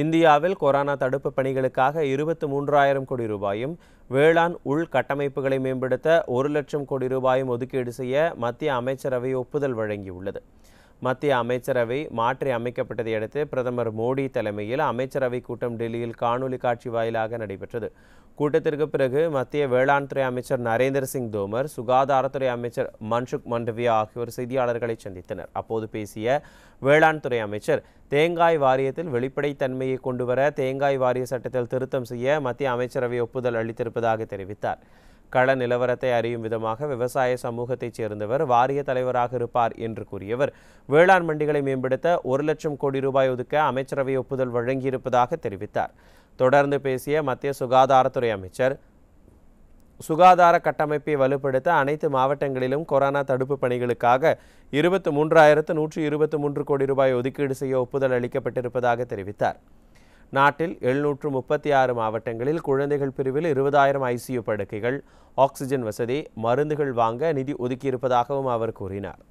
இந்தியாவில் கொரோனா தடுப்பு பணிகளுக்காக இருபத்தி மூன்றாயிரம் கோடி ரூபாயும் வேளாண் உள்கட்டமைப்புகளை மேம்படுத்த ஒரு லட்சம் கோடி ரூபாயும் ஒதுக்கீடு செய்ய மத்திய அமைச்சரவை ஒப்புதல் வழங்கியுள்ளது மத்திய அமைச்சரவை மாற்றி அமைக்கப்பட்டதை அடுத்து பிரதமர் மோடி தலைமையில் அமைச்சரவை கூட்டம் டெல்லியில் காணொலி காட்சி வாயிலாக நடைபெற்றது கூட்டத்திற்கு பிறகு மத்திய வேளாண் துறை அமைச்சர் நரேந்திர சிங் தோமர் சுகாதாரத்துறை அமைச்சர் மன்சுக் மண்டவியா ஆகியோர் செய்தியாளர்களை சந்தித்தனர் அப்போது பேசிய வேளாண் துறை அமைச்சர் தேங்காய் வாரியத்தில் வெளிப்படைத்தன்மையை கொண்டுவர தேங்காய் வாரிய சட்டத்தில் திருத்தம் செய்ய மத்திய அமைச்சரவை ஒப்புதல் அளித்திருப்பதாக தெரிவித்தார் கள நிலவரத்தை அறியும் விதமாக விவசாய சமூகத்தைச் சேர்ந்தவர் வாரிய தலைவராக இருப்பார் என்று கூறியவர் வேளாண் மண்டிகளை மேம்படுத்த ஒரு லட்சம் கோடி ரூபாய் ஒதுக்க அமைச்சரவை ஒப்புதல் வழங்கியிருப்பதாக தெரிவித்தார் தொடர்ந்து பேசிய மத்திய சுகாதாரத்துறை அமைச்சர் சுகாதார கட்டமைப்பை வலுப்படுத்த அனைத்து மாவட்டங்களிலும் கொரோனா தடுப்பு பணிகளுக்காக இருபத்தி மூன்றாயிரத்து நூற்றி இருபத்தி மூன்று கோடி ரூபாய் ஒதுக்கீடு செய்ய ஒப்புதல் அளிக்கப்பட்டிருப்பதாக தெரிவித்தார் நாட்டில் எழுநூற்று முப்பத்தி ஆறு மாவட்டங்களில் குழந்தைகள் பிரிவில் இருபதாயிரம் ஐசியு படுக்கைகள் ஆக்சிஜன் வசதி மருந்துகள் வாங்க நிதி ஒதுக்கியிருப்பதாகவும் அவர் கூறினார்